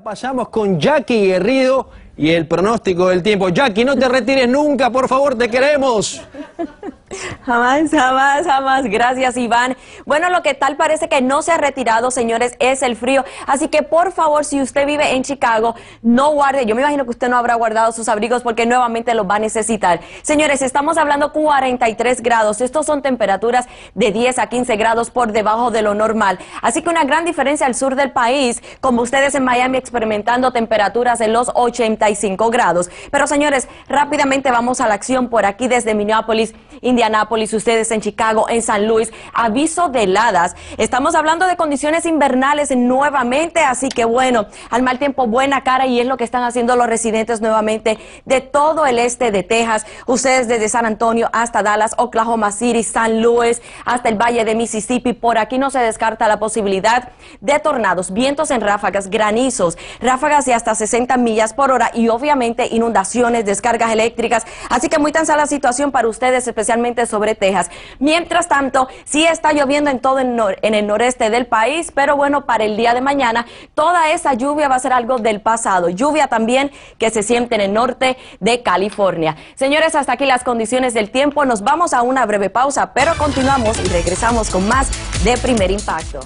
pasamos con Jackie Guerrido y el pronóstico del tiempo. Jackie, no te retires nunca, por favor, te queremos. Jamás, jamás, jamás. Gracias, Iván. Bueno, lo que tal parece que no se ha retirado, señores, es el frío. Así que, por favor, si usted vive en Chicago, no guarde. Yo me imagino que usted no habrá guardado sus abrigos porque nuevamente los va a necesitar. Señores, estamos hablando 43 grados. Estos son temperaturas de 10 a 15 grados por debajo de lo normal. Así que una gran diferencia al sur del país, como ustedes en Miami experimentando temperaturas de los 85 grados. Pero, señores, rápidamente vamos a la acción por aquí desde Minneapolis. Indianápolis, ustedes en Chicago, en San Luis, aviso de heladas. Estamos hablando de condiciones invernales nuevamente, así que bueno, al mal tiempo buena cara y es lo que están haciendo los residentes nuevamente de todo el este de Texas, ustedes desde San Antonio hasta Dallas, Oklahoma City, San Luis, hasta el Valle de Mississippi, por aquí no se descarta la posibilidad de tornados, vientos en ráfagas, granizos, ráfagas de hasta 60 millas por hora y obviamente inundaciones, descargas eléctricas, así que muy tan la situación para ustedes, especialmente sobre Texas. Mientras tanto, sí está lloviendo en todo el en el noreste del país, pero bueno, para el día de mañana toda esa lluvia va a ser algo del pasado. Lluvia también que se siente en el norte de California. Señores, hasta aquí las condiciones del tiempo. Nos vamos a una breve pausa, pero continuamos y regresamos con más de Primer Impacto.